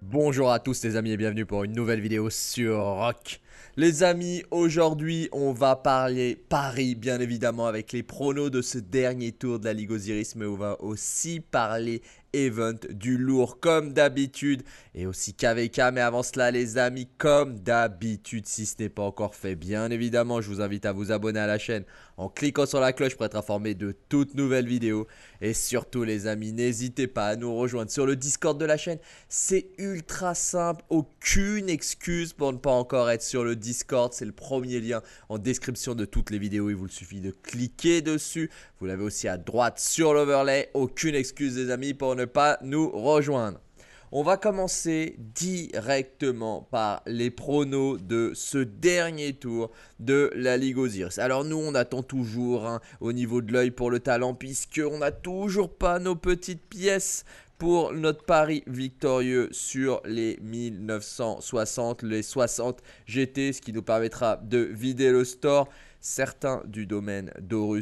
Bonjour à tous les amis et bienvenue pour une nouvelle vidéo sur Rock. Les amis, aujourd'hui on va parler Paris bien évidemment avec les pronos de ce dernier tour de la Ligue Osiris mais on va aussi parler event du lourd comme d'habitude et aussi KVK. Mais avant cela, les amis, comme d'habitude, si ce n'est pas encore fait, bien évidemment, je vous invite à vous abonner à la chaîne en cliquant sur la cloche pour être informé de toutes nouvelles vidéos. Et surtout, les amis, n'hésitez pas à nous rejoindre sur le Discord de la chaîne. C'est ultra simple, aucune excuse pour ne pas encore être sur le Discord. C'est le premier lien en description de toutes les vidéos. Il vous suffit de cliquer dessus. Vous l'avez aussi à droite sur l'overlay. Aucune excuse les amis pour ne pas nous rejoindre. On va commencer directement par les pronos de ce dernier tour de la Ligue Osiris. Alors nous, on attend toujours hein, au niveau de l'œil pour le talent, puisqu'on n'a toujours pas nos petites pièces pour notre pari victorieux sur les 1960, les 60 GT, ce qui nous permettra de vider le store. Certains du domaine qui ont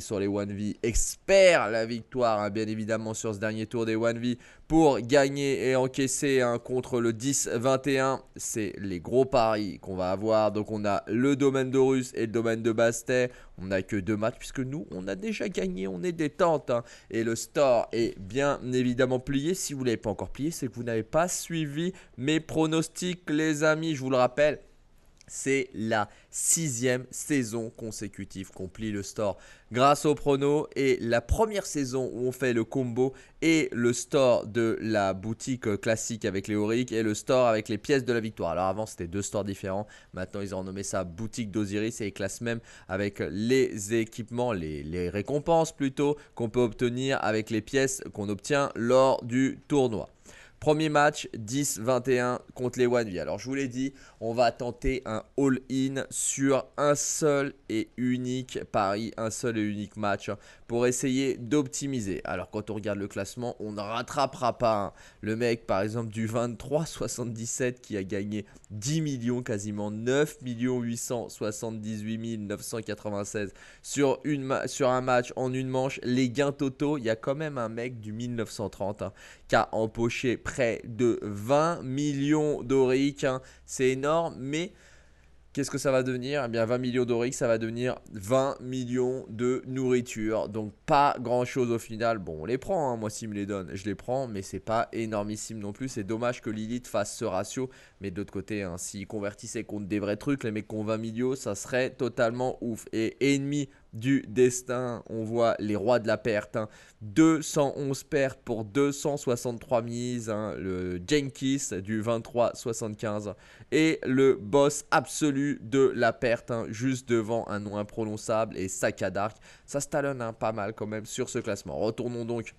sur les 1V espèrent la victoire, hein, bien évidemment, sur ce dernier tour des 1V pour gagner et encaisser un contre le 10-21. C'est les gros paris qu'on va avoir. Donc, on a le domaine d'Horus et le domaine de Bastet. On n'a que deux matchs puisque nous, on a déjà gagné. On est détente. Hein. Et le store est bien évidemment plié. Si vous ne l'avez pas encore plié, c'est que vous n'avez pas suivi mes pronostics, les amis. Je vous le rappelle. C'est la sixième saison consécutive qu'on plie le store. Grâce au prono et la première saison où on fait le combo et le store de la boutique classique avec les et le store avec les pièces de la victoire. Alors avant c'était deux stores différents, maintenant ils ont nommé ça boutique d'Osiris et ils classent même avec les équipements, les récompenses plutôt qu'on peut obtenir avec les pièces qu'on obtient lors du tournoi. Premier match, 10-21 contre les One V. Alors, je vous l'ai dit, on va tenter un all-in sur un seul et unique pari, un seul et unique match hein, pour essayer d'optimiser. Alors quand on regarde le classement, on ne rattrapera pas hein. le mec par exemple du 23,77 qui a gagné 10 millions, quasiment 9 878 996 sur, une sur un match en une manche. Les gains totaux, il y a quand même un mec du 1930 hein, qui a empoché près de 20 millions d'oric. Hein. C'est énorme, mais... Qu'est-ce que ça va devenir Eh bien, 20 millions d'orix, ça va devenir 20 millions de nourriture. Donc, pas grand-chose au final. Bon, on les prend, hein. moi, s'ils me les donne, je les prends, mais c'est pas énormissime non plus. C'est dommage que Lilith fasse ce ratio mais d'autre côté, hein, s'ils convertissaient contre des vrais trucs, les mecs 20 millions, ça serait totalement ouf. Et ennemi du destin, on voit les rois de la perte. 211 hein. pertes pour 263 mises. Hein, le Jenkins du 23-75. Et le boss absolu de la perte, juste devant un nom imprononçable et Saka Dark. Ça se talonne pas mal quand même sur ce classement. Retournons donc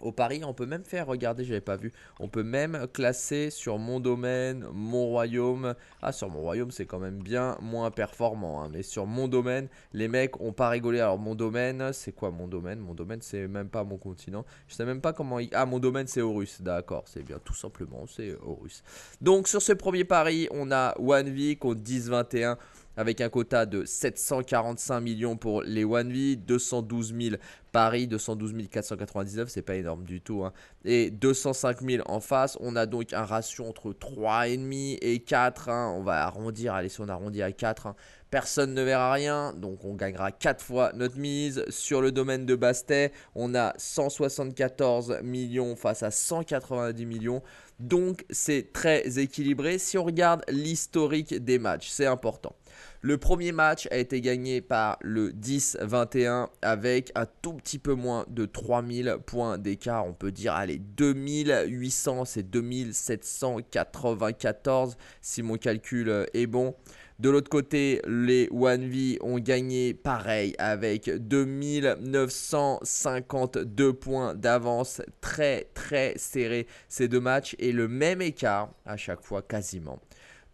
au pari, on peut même faire, regardez, j'avais pas vu, on peut même classer sur mon domaine, mon royaume. Ah, sur mon royaume, c'est quand même bien moins performant. Hein, mais sur mon domaine, les mecs ont pas rigolé. Alors, mon domaine, c'est quoi mon domaine Mon domaine, c'est même pas mon continent. Je sais même pas comment... Il... Ah, mon domaine, c'est Horus. D'accord, c'est bien, tout simplement, c'est Horus. Donc, sur ce premier pari, on a One V contre 10-21 avec un quota de 745 millions pour les One V, 212 000 Paris, 212 499, c'est pas énorme du tout, hein. et 205 000 en face. On a donc un ratio entre 3,5 et 4, hein. on va arrondir, allez si on arrondit à 4, Personne ne verra rien, donc on gagnera 4 fois notre mise. Sur le domaine de Bastet, on a 174 millions face à 190 millions. Donc c'est très équilibré si on regarde l'historique des matchs, c'est important. Le premier match a été gagné par le 10-21 avec un tout petit peu moins de 3000 points d'écart. On peut dire, allez, 2800, c'est 2794 si mon calcul est bon. De l'autre côté, les One ont gagné pareil avec 2952 points d'avance. Très très serré ces deux matchs et le même écart à chaque fois quasiment.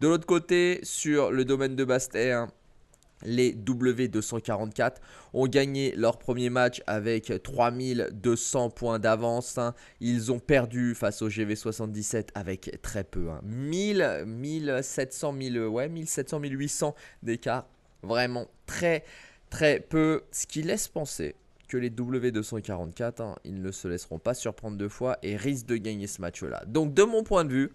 De l'autre côté, sur le domaine de Bastia, les W244 ont gagné leur premier match avec 3200 points d'avance. Hein. Ils ont perdu face au GV77 avec très peu. 1700, hein. 1000, ouais, 1700, 1800 d'écart. Vraiment très, très peu. Ce qui laisse penser que les W244, hein, ils ne se laisseront pas surprendre deux fois et risquent de gagner ce match-là. Donc de mon point de vue,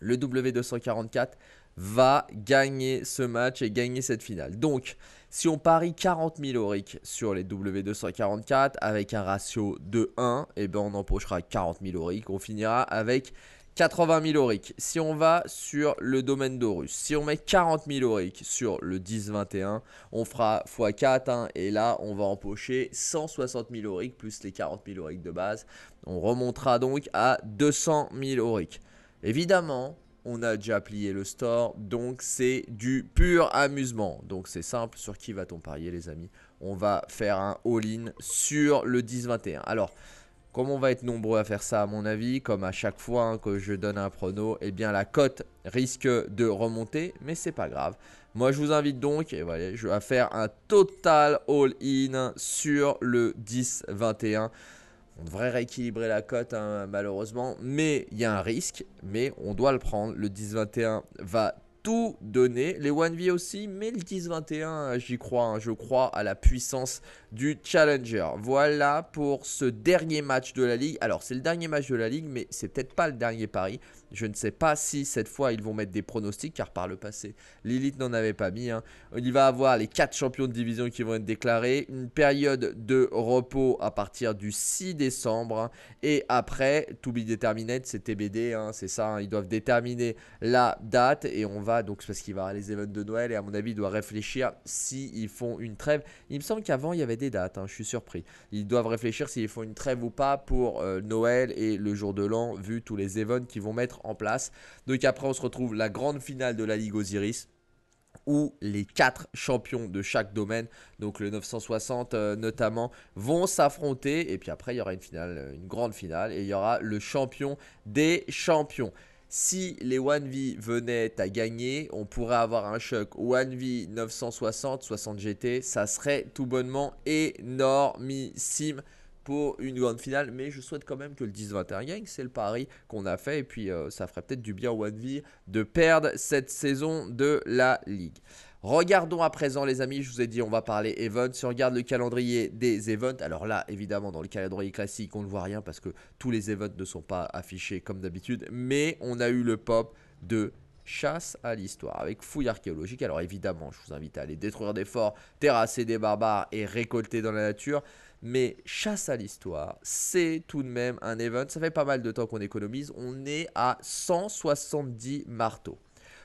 le W244 va gagner ce match et gagner cette finale. Donc, si on parie 40 000 auric sur les W244 avec un ratio de 1, et eh ben on empochera 40 000 auric. On finira avec 80 000 auric. Si on va sur le domaine d'Horus, si on met 40 000 auric sur le 10-21, on fera x4 hein, et là on va empocher 160 000 auric plus les 40 000 auric de base. On remontera donc à 200 000 auric. Évidemment, on a déjà plié le store, donc c'est du pur amusement. Donc c'est simple, sur qui va-t-on parier les amis On va faire un all-in sur le 10-21. Alors, comme on va être nombreux à faire ça à mon avis, comme à chaque fois hein, que je donne un prono, eh bien la cote risque de remonter, mais c'est pas grave. Moi je vous invite donc et voilà, je vais faire un total all-in sur le 10-21. On devrait rééquilibrer la cote hein, malheureusement, mais il y a un risque, mais on doit le prendre. Le 10-21 va tout donner, les 1 V aussi, mais le 10-21 j'y crois, hein. je crois à la puissance du Challenger. Voilà pour ce dernier match de la Ligue. Alors, c'est le dernier match de la Ligue, mais c'est peut-être pas le dernier pari. Je ne sais pas si cette fois ils vont mettre des pronostics, car par le passé, Lilith n'en avait pas mis. Hein. Il va avoir les quatre champions de division qui vont être déclarés, une période de repos à partir du 6 décembre, hein. et après, to be determined, c'est TBD, hein. c'est ça, ils doivent déterminer la date, et on va, donc parce qu'il va avoir les événements de Noël, et à mon avis, il doit réfléchir s'ils ils font une trêve. Il me semble qu'avant, il y avait des date, hein, je suis surpris. Ils doivent réfléchir s'ils font une trêve ou pas pour euh, Noël et le jour de l'an, vu tous les events qu'ils vont mettre en place. Donc après, on se retrouve la grande finale de la Ligue Osiris où les quatre champions de chaque domaine, donc le 960 euh, notamment, vont s'affronter. Et puis après, il y aura une finale, euh, une grande finale, et il y aura le champion des champions. Si les 1V venaient à gagner, on pourrait avoir un choc 1V 960, 60 GT. Ça serait tout bonnement énormissime pour une grande finale. Mais je souhaite quand même que le 10-21 gagne. C'est le pari qu'on a fait. Et puis, euh, ça ferait peut-être du bien One 1V de perdre cette saison de la Ligue. Regardons à présent les amis, je vous ai dit on va parler events. Si on regarde le calendrier des events, alors là évidemment dans le calendrier classique on ne voit rien parce que tous les events ne sont pas affichés comme d'habitude. Mais on a eu le pop de chasse à l'histoire avec fouille archéologique. Alors évidemment je vous invite à aller détruire des forts, terrasser des barbares et récolter dans la nature. Mais chasse à l'histoire, c'est tout de même un event. Ça fait pas mal de temps qu'on économise. On est à 170 marteaux.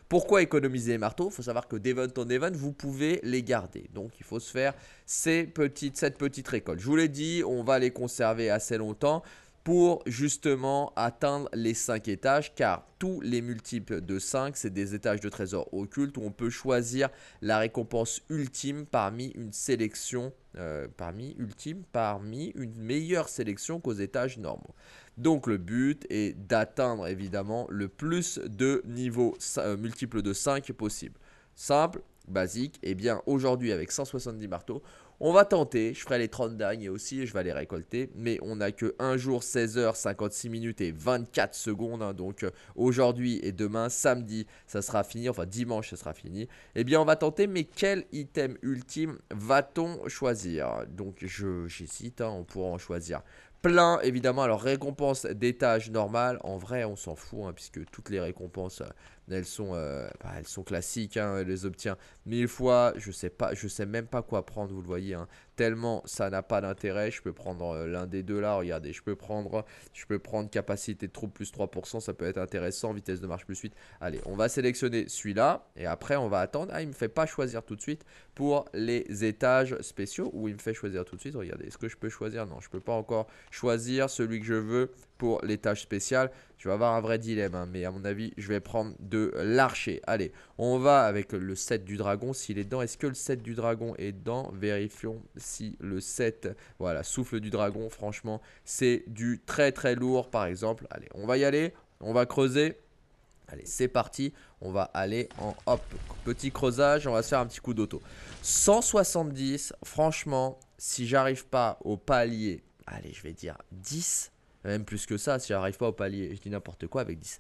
Pourquoi économiser les marteaux Il faut savoir que d'event en event, vous pouvez les garder. Donc il faut se faire ces petites, cette petite récolte. Je vous l'ai dit, on va les conserver assez longtemps pour justement atteindre les 5 étages car tous les multiples de 5 c'est des étages de trésors occultes où on peut choisir la récompense ultime parmi une sélection euh, parmi ultime parmi une meilleure sélection qu'aux étages normaux. Donc le but est d'atteindre évidemment le plus de niveaux euh, multiples de 5 possible. Simple, basique, et bien aujourd'hui avec 170 marteaux, on va tenter, je ferai les 30 derniers aussi, je vais les récolter, mais on n'a que 1 jour, 16h, 56 minutes et 24 secondes, hein. donc euh, aujourd'hui et demain, samedi, ça sera fini, enfin dimanche, ça sera fini. Eh bien, on va tenter, mais quel item ultime va-t-on choisir Donc, j'hésite, hein, on pourra en choisir plein évidemment. Alors récompense d'étage normal, en vrai on s'en fout hein, puisque toutes les récompenses euh, elles sont, euh, bah, elles sont classiques, hein, les obtient mille fois. Je sais pas, je sais même pas quoi prendre, vous le voyez. Hein tellement ça n'a pas d'intérêt. Je peux prendre euh, l'un des deux là, regardez, je peux prendre, je peux prendre capacité de troupe plus 3%, ça peut être intéressant, vitesse de marche plus 8. Allez, on va sélectionner celui-là et après on va attendre. Ah, il me fait pas choisir tout de suite pour les étages spéciaux ou il me fait choisir tout de suite. Regardez, est-ce que je peux choisir Non, je ne peux pas encore choisir celui que je veux pour les tâches spéciales. Tu vas avoir un vrai dilemme, hein, mais à mon avis, je vais prendre de l'archer. Allez, on va avec le 7 du dragon. S'il est dedans, est-ce que le 7 du dragon est dedans Vérifions si le 7, voilà, souffle du dragon, franchement, c'est du très très lourd par exemple. Allez, on va y aller, on va creuser. Allez, c'est parti. On va aller en hop, petit creusage. On va se faire un petit coup d'auto. 170, franchement, si j'arrive pas au palier, allez, je vais dire 10, même plus que ça, si j'arrive pas au palier, je dis n'importe quoi avec 10.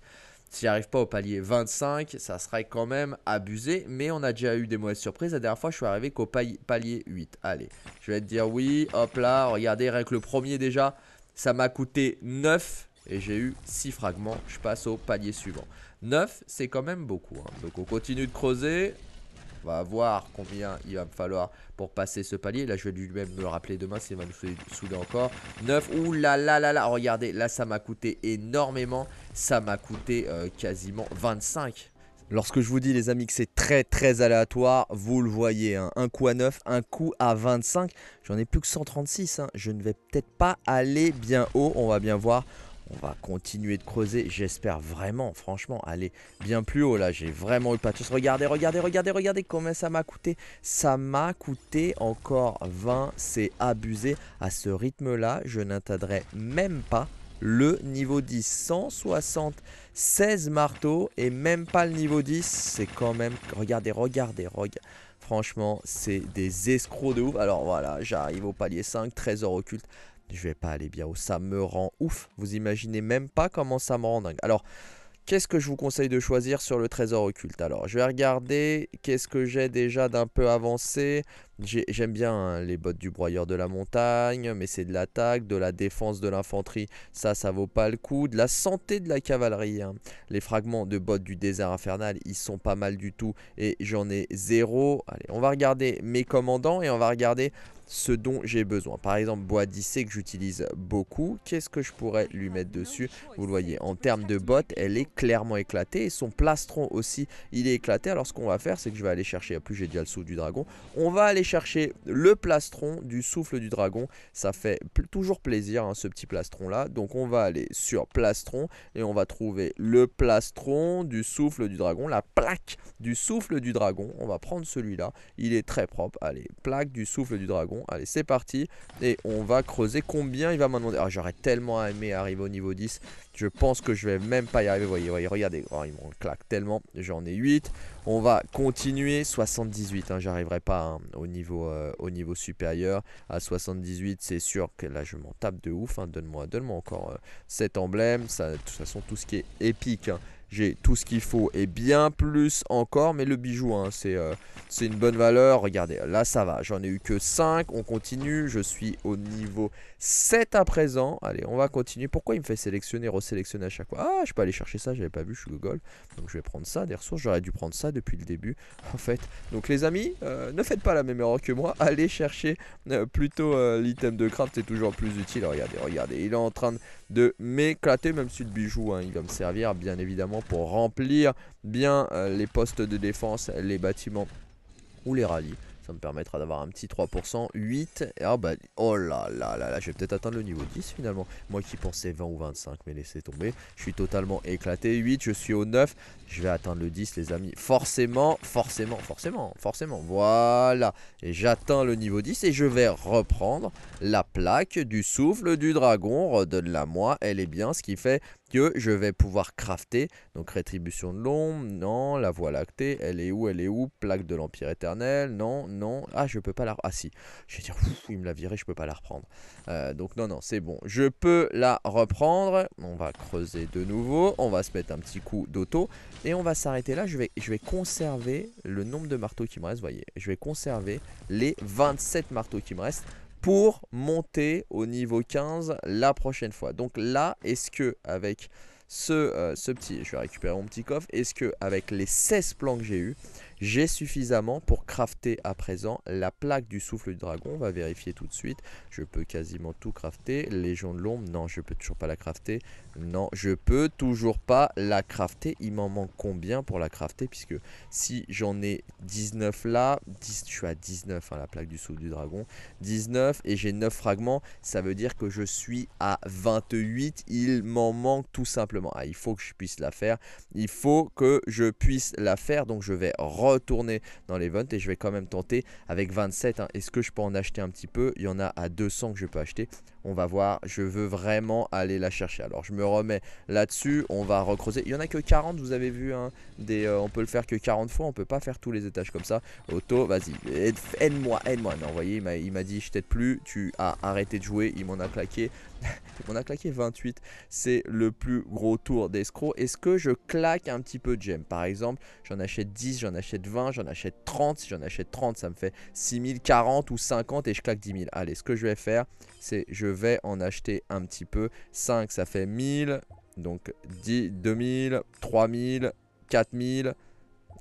Si j'arrive pas au palier 25, ça serait quand même abusé, mais on a déjà eu des mauvaises surprises. La dernière fois, je suis arrivé qu'au palier 8. Allez, je vais te dire oui, hop là, regardez, rien que le premier déjà, ça m'a coûté 9 et j'ai eu 6 fragments. Je passe au palier suivant. 9, c'est quand même beaucoup. Hein. Donc on continue de creuser. On va voir combien il va me falloir pour passer ce palier. Là, je vais lui-même me rappeler demain s'il va nous souder encore. 9. Ouh là là là là. Regardez, là, ça m'a coûté énormément. Ça m'a coûté euh, quasiment 25. Lorsque je vous dis les amis que c'est très très aléatoire, vous le voyez, hein. un coup à 9, un coup à 25, j'en ai plus que 136, hein. je ne vais peut-être pas aller bien haut, on va bien voir on va continuer de creuser. J'espère vraiment, franchement, aller bien plus haut. Là, j'ai vraiment eu pas de Regardez, regardez, regardez, regardez combien ça m'a coûté. Ça m'a coûté encore 20. C'est abusé. À ce rythme-là, je n'atteindrai même pas le niveau 10. 176 marteaux et même pas le niveau 10. C'est quand même... Regardez, regardez, regardez. Franchement, c'est des escrocs de ouf. Alors voilà, j'arrive au palier 5, trésor occulte je vais pas aller bien haut. Ça me rend ouf. Vous imaginez même pas comment ça me rend dingue. Alors, qu'est-ce que je vous conseille de choisir sur le trésor occulte Alors, je vais regarder qu'est-ce que j'ai déjà d'un peu avancé. J'aime bien hein, les bottes du broyeur de la montagne, mais c'est de l'attaque, de la défense, de l'infanterie, ça, ça vaut pas le coup. De la santé de la cavalerie, hein. les fragments de bottes du désert infernal, ils sont pas mal du tout et j'en ai zéro. Allez, on va regarder mes commandants et on va regarder ce dont j'ai besoin. Par exemple, bois d'Issée que j'utilise beaucoup. Qu'est-ce que je pourrais lui mettre dessus Vous le voyez, en termes de bottes, elle est clairement éclatée. Et son plastron aussi, il est éclaté. Alors ce qu'on va faire, c'est que je vais aller chercher... plus j'ai déjà le saut du dragon. On va aller chercher le plastron du souffle du dragon. Ça fait toujours plaisir hein, ce petit plastron là. Donc on va aller sur plastron et on va trouver le plastron du souffle du dragon, la plaque du souffle du dragon. On va prendre celui-là. Il est très propre. Allez, plaque du souffle du dragon. Allez, c'est parti. Et on va creuser combien il va m'en demander. Ah, j'aurais tellement aimé arriver au niveau 10. Je pense que je vais même pas y arriver. Vous voyez, regardez, oh, Ils il m'en claque tellement. J'en ai 8. On va continuer. 78, hein. j'arriverai pas hein, au, niveau, euh, au niveau supérieur. À 78, c'est sûr que là, je m'en tape de ouf. Hein. Donne-moi donne encore euh, cet emblème. Ça, de toute façon, tout ce qui est épique, j'ai tout ce qu'il faut et bien plus encore. Mais le bijou, hein, c'est euh, une bonne valeur. Regardez, là ça va. J'en ai eu que 5. On continue. Je suis au niveau 7 à présent. Allez, on va continuer. Pourquoi il me fait sélectionner, resélectionner à chaque fois Ah, je peux aller chercher ça. J'avais pas vu. Je suis Google. Donc je vais prendre ça. Des ressources. J'aurais dû prendre ça depuis le début. En fait. Donc les amis, euh, ne faites pas la même erreur que moi. Allez chercher euh, plutôt l'item de craft. C'est toujours plus utile. Regardez, regardez. Il est en train de m'éclater. Même si le bijou, hein, il va me servir, bien évidemment pour remplir bien euh, les postes de défense, les bâtiments ou les rallyes. Ça me permettra d'avoir un petit 3%, 8, ah bah, oh là là là là, je vais peut-être atteindre le niveau 10 finalement. Moi qui pensais 20 ou 25, mais laissez tomber, je suis totalement éclaté, 8, je suis au 9, je vais atteindre le 10 les amis. Forcément, forcément, forcément, forcément, voilà. Et j'atteins le niveau 10 et je vais reprendre la plaque du souffle du dragon, redonne-la moi, elle est bien, ce qui fait que je vais pouvoir crafter. Donc rétribution de l'ombre, non, la voie lactée, elle est où, elle est où, plaque de l'Empire éternel, non, non, ah je peux pas la... Ah si, je vais dire, il me l'a viré, je peux pas la reprendre. Euh, donc non, non, c'est bon, je peux la reprendre, on va creuser de nouveau, on va se mettre un petit coup d'auto, et on va s'arrêter là, je vais, je vais conserver le nombre de marteaux qui me reste, voyez, je vais conserver les 27 marteaux qui me restent pour monter au niveau 15 la prochaine fois. Donc là, est-ce que avec euh, ce, petit, je vais récupérer mon petit coffre, est-ce que avec les 16 plans que j'ai eus, j'ai suffisamment pour crafter à présent la plaque du souffle du dragon. On va vérifier tout de suite. Je peux quasiment tout crafter. Légion de l'ombre, non, je peux toujours pas la crafter. Non, je peux toujours pas la crafter. Il m'en manque combien pour la crafter Puisque si j'en ai 19 là, je suis à 19, hein, la plaque du souffle du dragon. 19 et j'ai 9 fragments. Ça veut dire que je suis à 28. Il m'en manque tout simplement. Ah, il faut que je puisse la faire. Il faut que je puisse la faire. Donc je vais retourner dans les l'event et je vais quand même tenter avec 27. Hein. Est-ce que je peux en acheter un petit peu Il y en a à 200 que je peux acheter. On va voir, je veux vraiment aller la chercher. Alors je me remets là-dessus, on va recreuser. Il y en a que 40, vous avez vu, hein, des, euh, on peut le faire que 40 fois, on peut pas faire tous les étages comme ça. Auto, vas-y, aide-moi, aide-moi. Non, vous voyez, il m'a dit je t'aide plus, tu as arrêté de jouer, il m'en a claqué. il m'en a claqué 28, c'est le plus gros tour d'escroc. Est-ce que je claque un petit peu de gemmes Par exemple, j'en achète 10, j'en achète 20, j'en achète 30. Si j'en achète 30, ça me fait 6040 ou 50 et je claque 10 000. Allez, ce que je vais faire, c'est je vais en acheter un petit peu. 5, ça fait 1000. Donc 10, 2000, 3000, 4000.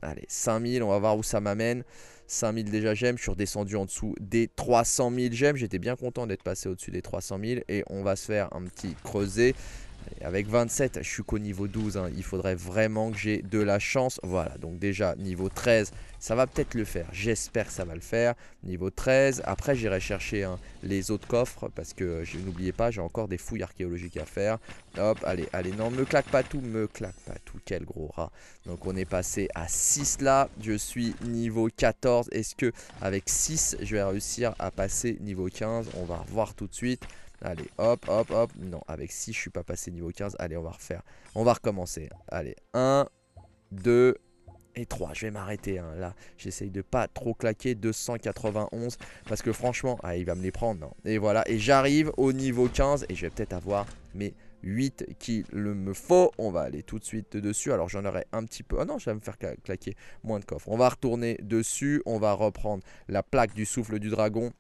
Allez, 5000, on va voir où ça m'amène. 5000 déjà j'aime, je suis redescendu en dessous des 300 000 j'aime. J'étais bien content d'être passé au-dessus des 300 000 et on va se faire un petit creuset avec 27, je suis qu'au niveau 12. Hein. Il faudrait vraiment que j'ai de la chance. Voilà, donc déjà, niveau 13, ça va peut-être le faire. J'espère que ça va le faire. Niveau 13, après j'irai chercher hein, les autres coffres parce que euh, je n'oubliez pas, j'ai encore des fouilles archéologiques à faire. Hop, allez, allez, non, me claque pas tout, me claque pas tout, quel gros rat. Donc on est passé à 6 là, je suis niveau 14. Est-ce que avec 6, je vais réussir à passer niveau 15 On va revoir tout de suite. Allez, hop, hop, hop. Non, avec 6, je suis pas passé niveau 15. Allez, on va refaire. On va recommencer. Allez, 1, 2 et 3. Je vais m'arrêter hein, là. J'essaye de pas trop claquer 291 parce que franchement, ah, il va me les prendre. Hein. Et voilà, et j'arrive au niveau 15 et je vais peut-être avoir mes 8 qu'il me faut. On va aller tout de suite dessus. Alors j'en aurai un petit peu. Ah non, je vais me faire claquer moins de coffres. On va retourner dessus. On va reprendre la plaque du souffle du dragon.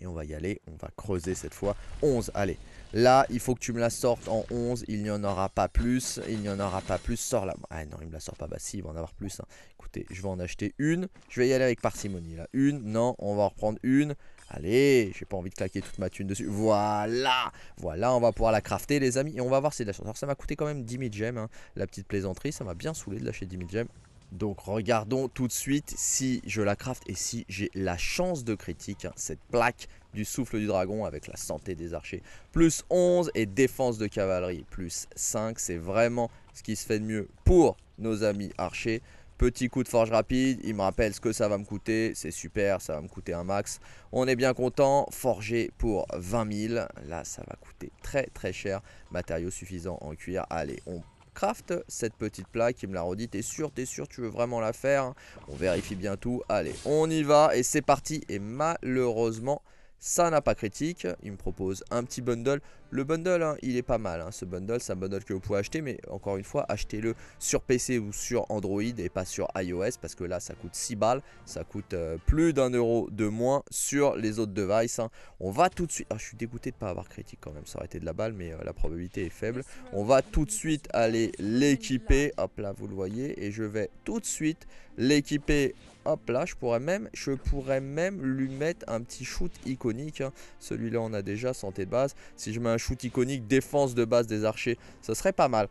Et on va y aller, on va creuser cette fois. 11, allez. Là, il faut que tu me la sortes en 11. Il n'y en aura pas plus. Il n'y en aura pas plus. sors là, Ah non, il me la sort pas. Bah si, il va en avoir plus. Hein. Écoutez, je vais en acheter une. Je vais y aller avec parcimonie là. Une, non, on va en reprendre une. Allez, j'ai pas envie de claquer toute ma thune dessus. Voilà Voilà, on va pouvoir la crafter, les amis. Et on va voir si de la chance. Alors, ça m'a coûté quand même 10 000 gemmes. Hein. La petite plaisanterie, ça m'a bien saoulé de lâcher 10 000 gemmes. Donc regardons tout de suite si je la craft et si j'ai la chance de critique. Hein, cette plaque du souffle du dragon avec la santé des archers plus 11 et défense de cavalerie plus 5. C'est vraiment ce qui se fait de mieux pour nos amis archers. Petit coup de forge rapide, il me rappelle ce que ça va me coûter, c'est super, ça va me coûter un max. On est bien content, Forger pour 20 000, là ça va coûter très très cher, matériaux suffisants en cuir. Allez, on Craft cette petite plaque, il me l'a redit, t'es sûr, t'es sûr, tu veux vraiment la faire On vérifie bien tout, allez, on y va, et c'est parti, et malheureusement, ça n'a pas critique, il me propose un petit bundle. Le bundle, hein, il est pas mal, hein, ce bundle, c'est un bundle que vous pouvez acheter, mais encore une fois, achetez-le sur PC ou sur Android et pas sur iOS, parce que là, ça coûte 6 balles, ça coûte euh, plus d'un euro de moins sur les autres devices. Hein. On va tout de suite, ah, je suis dégoûté de ne pas avoir critique quand même, ça aurait été de la balle, mais euh, la probabilité est faible. On va tout de suite aller l'équiper, hop là, vous le voyez, et je vais tout de suite l'équiper hop là, je pourrais même, je pourrais même lui mettre un petit shoot iconique. Hein. Celui-là, on a déjà santé de base. Si je mets un shoot iconique, défense de base des archers, ce serait pas mal.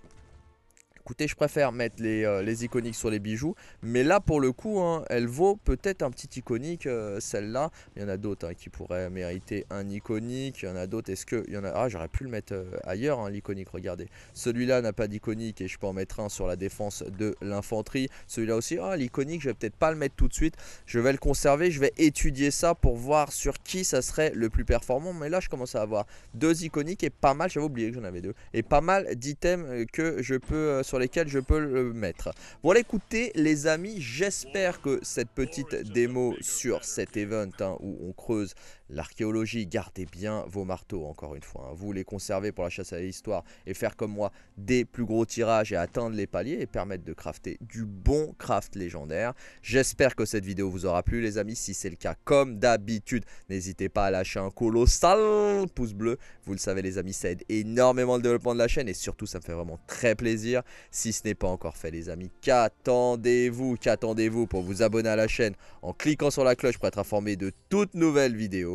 Écoutez, je préfère mettre les, euh, les, iconiques sur les bijoux, mais là pour le coup, hein, elle vaut peut-être un petit iconique, euh, celle-là. Il y en a d'autres hein, qui pourraient mériter un iconique, il y en a d'autres, est-ce que... Il y en a... Ah, j'aurais pu le mettre euh, ailleurs, hein, l'iconique, regardez. Celui-là n'a pas d'iconique et je peux en mettre un sur la défense de l'infanterie. Celui-là aussi, ah, l'iconique, je vais peut-être pas le mettre tout de suite, je vais le conserver, je vais étudier ça pour voir sur qui ça serait le plus performant. Mais là, je commence à avoir deux iconiques et pas mal, j'avais oublié que j'en avais deux, et pas mal d'items que je peux sur lesquels je peux le mettre. Voilà, écoutez les amis, j'espère que cette petite démo sur cet event hein, où on creuse L'archéologie, gardez bien vos marteaux, encore une fois. Hein. Vous les conservez pour la chasse à l'histoire et faire comme moi des plus gros tirages et atteindre les paliers et permettre de crafter du bon craft légendaire. J'espère que cette vidéo vous aura plu, les amis. Si c'est le cas, comme d'habitude, n'hésitez pas à lâcher un colossal pouce bleu. Vous le savez, les amis, ça aide énormément le développement de la chaîne et surtout, ça me fait vraiment très plaisir. Si ce n'est pas encore fait, les amis, qu'attendez-vous Qu'attendez-vous pour vous abonner à la chaîne en cliquant sur la cloche pour être informé de toutes nouvelles vidéos